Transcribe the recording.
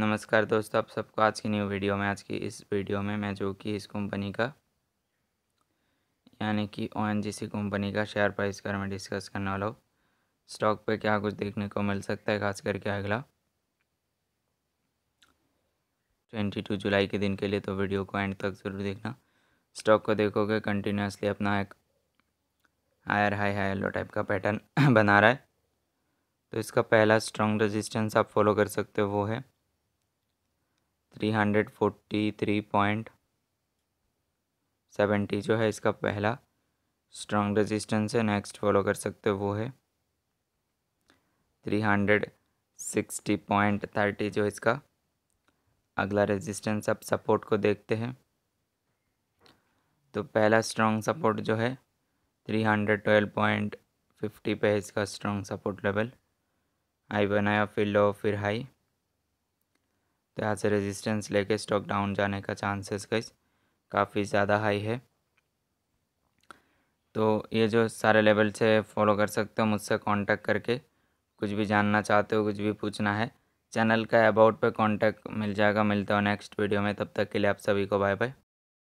नमस्कार दोस्तों आप सबको आज की न्यू वीडियो में आज की इस वीडियो में मैं जो कि इस कंपनी का यानी कि ओ कंपनी का शेयर प्राइस कर मैं डिस्कस करने वाला हूँ स्टॉक पे क्या कुछ देखने को मिल सकता है खास करके अगला ट्वेंटी टू जुलाई के दिन के लिए तो वीडियो को एंड तक ज़रूर देखना स्टॉक को देखोगे कंटिन्यूसली अपना एक higher high higher low type का पैटर्न बना रहा है तो इसका पहला स्ट्रॉन्ग रेजिस्टेंस आप फॉलो कर सकते हो वो है three hundred forty three point seventy जो है इसका पहला स्ट्रॉन्ग रेजिस्टेंस है नेक्स्ट फॉलो कर सकते हो वो है थ्री हंड्रेड सिक्सटी पॉइंट थर्टी जो इसका अगला रेजिस्टेंस अब सपोर्ट को देखते हैं तो पहला स्ट्रॉन्ग सपोर्ट जो है three hundred twelve point fifty पे इसका स्ट्रॉन्ग सपोर्ट लेवल हाई बनाया फिर लो फिर हाई तो यहाँ से रेजिस्टेंस लेके स्टॉक डाउन जाने का चांसेस गई काफ़ी ज़्यादा हाई है तो ये जो सारे लेवल से फॉलो कर सकते हो मुझसे कांटेक्ट करके कुछ भी जानना चाहते हो कुछ भी पूछना है चैनल का अबाउट पे कांटेक्ट मिल जाएगा मिलता हो नेक्स्ट वीडियो में तब तक के लिए आप सभी को बाय बाय